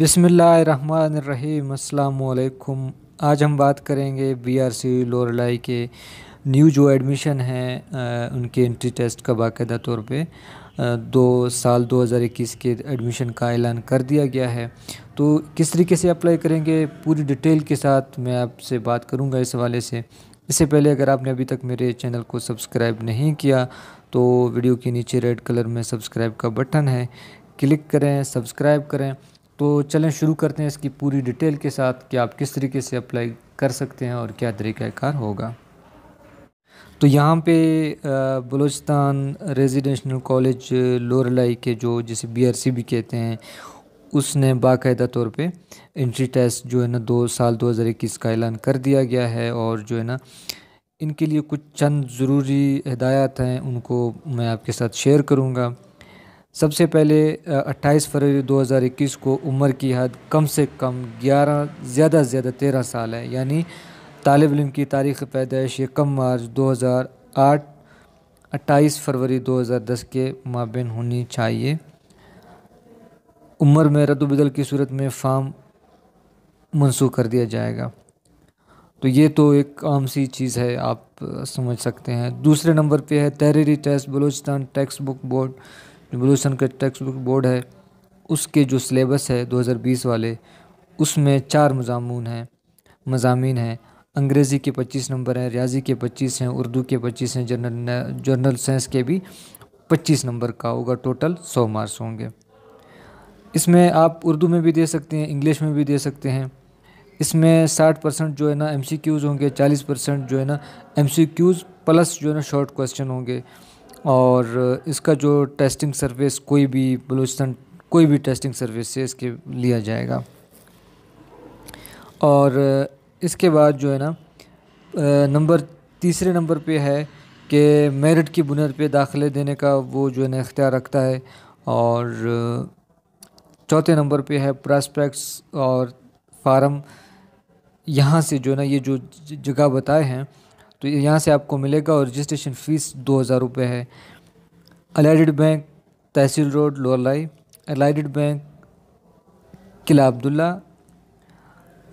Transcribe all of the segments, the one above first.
बिसमीम् अल्लाम आज हम बात करेंगे बी आर सी लोरलाई के न्यू जो एडमिशन हैं उनके एंट्री टेस्ट का बाकायदा तौर पे दो साल 2021 के एडमिशन का ऐलान कर दिया गया है तो किस तरीके से अप्लाई करेंगे पूरी डिटेल के साथ मैं आपसे बात करूंगा इस हवाले से इससे पहले अगर आपने अभी तक मेरे चैनल को सब्सक्राइब नहीं किया तो वीडियो के नीचे रेड कलर में सब्सक्राइब का बटन है क्लिक करें सब्सक्राइब करें तो चलें शुरू करते हैं इसकी पूरी डिटेल के साथ कि आप किस तरीके से अप्लाई कर सकते हैं और क्या तरीक़ाकार होगा तो यहाँ पे बलूचिस्तान रेजिडेंशल कॉलेज लोरलाई के जो जिसे बीआरसी भी कहते हैं उसने बाकायदा तौर पे इंट्री टेस्ट जो है ना दो साल 2021 का ऐलान कर दिया गया है और जो है ना इनके लिए कुछ चंद ज़रूरी हदायत हैं उनको मैं आपके साथ शेयर करूँगा सबसे पहले 28 फरवरी 2021 को उम्र की हद कम से कम 11 ज़्यादा से ज़्यादा 13 साल है यानी तालब इम की तारीख़ पैदाइश कम मार्च 2008 28 फरवरी 2010 के माबिन होनी चाहिए उम्र में रद्दबदल की सूरत में फार्म मनसूख कर दिया जाएगा तो ये तो एक आम सी चीज़ है आप समझ सकते हैं दूसरे नंबर पे है तहरीरी test Balochistan text book board revolution के टेक्स्ट बुक बोर्ड है उसके जो सिलेबस है 2020 वाले उसमें चार मजामून हैं मजामी हैं अंग्रेज़ी के 25 नंबर हैं रियाजी के 25 हैं उर्दू के 25 हैं जनरल जनरल साइंस के भी 25 नंबर का होगा टोटल 100 मार्क्स होंगे इसमें आप उर्दू में भी दे सकते हैं इंग्लिश में भी दे सकते हैं इसमें 60 परसेंट जो है ना एम होंगे 40 परसेंट जो है ना एम प्लस जो है ना शॉर्ट क्वेश्चन होंगे और इसका जो टेस्टिंग सर्विस कोई भी बलूचिस्तान कोई भी टेस्टिंग सर्विस से इसके लिया जाएगा और इसके बाद जो है ना नंबर तीसरे नंबर पे है कि मेरिट की बुनियाद पे दाखिले देने का वो जो है ना इख्तियार रखता है और चौथे नंबर पे है प्रॉस्पेक्ट्स और फार्म यहाँ से जो है ना ये जो जगह बताए हैं तो यहाँ से आपको मिलेगा और रजिस्ट्रेशन फ़ीस दो हज़ार रुपये है allied bank Tehsil road Loralai allied bank Qila Abdullah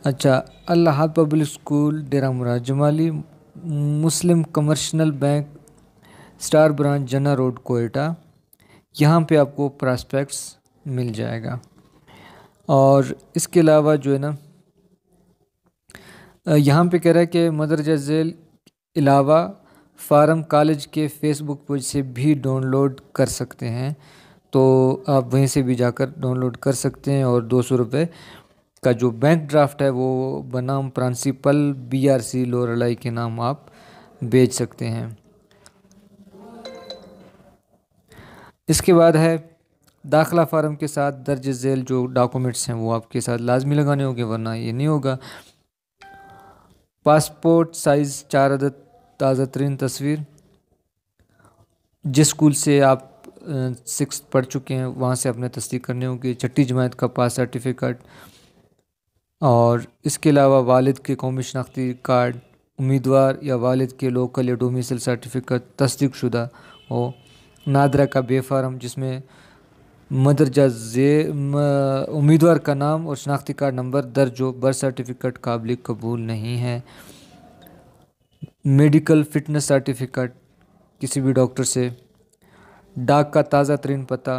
अच्छा Allah public school Dera Murad Jamali Muslim commercial bank star branch Jinnah road Quetta यहाँ पे आपको प्रॉस्पेक्ट्स मिल जाएगा और इसके अलावा जो है ना यहाँ पे कह रहा है कि मदरजा जेल अलावा फारम कॉलेज के फेसबुक पेज से भी डाउनलोड कर सकते हैं तो आप वहीं से भी जाकर डाउनलोड कर सकते हैं और दो सौ रुपये का जो बैंक ड्राफ्ट है वो बनाम principal B R C Loralai के नाम आप भेज सकते हैं इसके बाद है दाखला फार्म के साथ दर्ज झेल जो डॉक्यूमेंट्स हैं वो आपके साथ लाजमी लगाने होंगे वरना ये नहीं होगा पासपोर्ट साइज़ चार अदद ताज़ा तरीन तस्वीर जिस स्कूल से आप सिक्स पढ़ चुके हैं वहाँ से आपने तस्दीक करने होंगे छठी जमात का पास सर्टिफिकेट और इसके अलावा वालिद के कौमी शनाख्ती कार्ड उम्मीदवार या वालिद के लोकल या डोमिसल सर्टिफिकेट तस्दीक शुदा हो नादरा का बेफारम जिसमें मदरजा जे उम्मीदवार का नाम और शनाख्ती कार्ड नंबर दर्ज हो बर्थ सर्टिफिकेट काबिल कबूल नहीं है मेडिकल फिटनेस सर्टिफिकेट किसी भी डॉक्टर से डाक का ताज़ा तरीन पता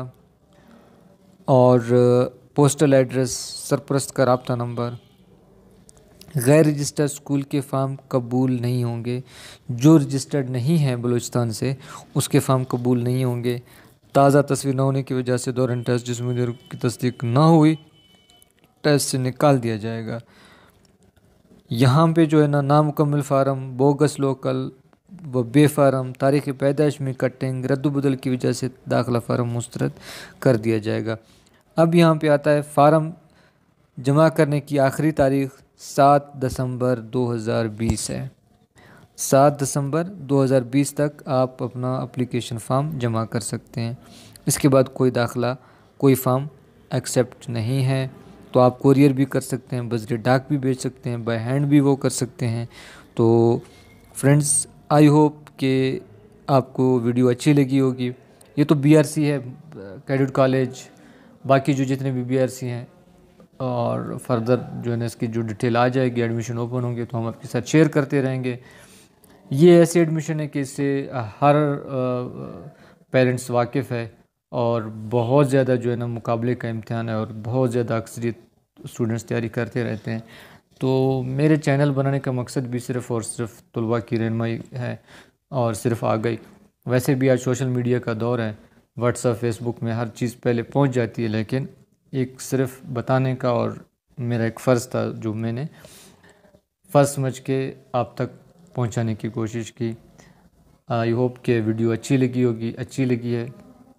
और पोस्टल एड्रेस सरप्रस्त का रबता नंबर गैर रजिस्टर्ड स्कूल के फार्म कबूल नहीं होंगे जो रजिस्टर्ड नहीं हैं बलूचिस्तान से उसके फार्म कबूल नहीं होंगे ताज़ा तस्वीर न होने की वजह से दौरान टेस्ट जिसमें की तस्दीक ना हुई टेस्ट से निकाल दिया जाएगा यहाँ पे जो है ना नामुकम्मल फारम बोगस लोकल व बेफारम तारीख पैदाइश में कटिंग रद्दबदल की वजह से दाखला फारम मुस्तरद कर दिया जाएगा अब यहाँ पे आता है फारम जमा करने की आखिरी तारीख सात दिसंबर 2020 है सात दिसंबर 2020 तक आप अपना अप्लीकेशन फार्म जमा कर सकते हैं इसके बाद कोई दाखला कोई फार्म एक्सेप्ट नहीं है तो आप कोरियर भी कर सकते हैं बजरे डाक भी भेज सकते हैं बाई हैंड भी वो कर सकते हैं तो फ्रेंड्स आई होप कि आपको वीडियो अच्छी लगी होगी ये तो बीआरसी है कैडेट कॉलेज बाकी जो जितने भी बीआरसी हैं और फर्दर जो है ना इसकी जो डिटेल आ जाएगी एडमिशन ओपन होंगे तो हम आपके साथ शेयर करते रहेंगे ये ऐसे एडमिशन है कि इससे हर पेरेंट्स वाकिफ़ है और बहुत ज़्यादा जो है ना मुकाबले का इम्तहान है और बहुत ज़्यादा अक्सरियत स्टूडेंट्स तैयारी करते रहते हैं तो मेरे चैनल बनाने का मकसद भी सिर्फ़ और सिर्फ तलबा की रहनमई है और सिर्फ आ गई वैसे भी आज सोशल मीडिया का दौर है व्हाट्सअप फेसबुक में हर चीज़ पहले पहुंच जाती है लेकिन एक सिर्फ बताने का और मेरा एक फ़र्ज़ था जो मैंने फ़र्ज़ समझ के आप तक पहुंचाने की कोशिश की आई होप कि वीडियो अच्छी लगी होगी अच्छी लगी है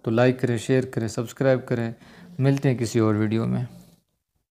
तो लाइक करें शेयर करें सब्सक्राइब करें मिलते हैं किसी और वीडियो में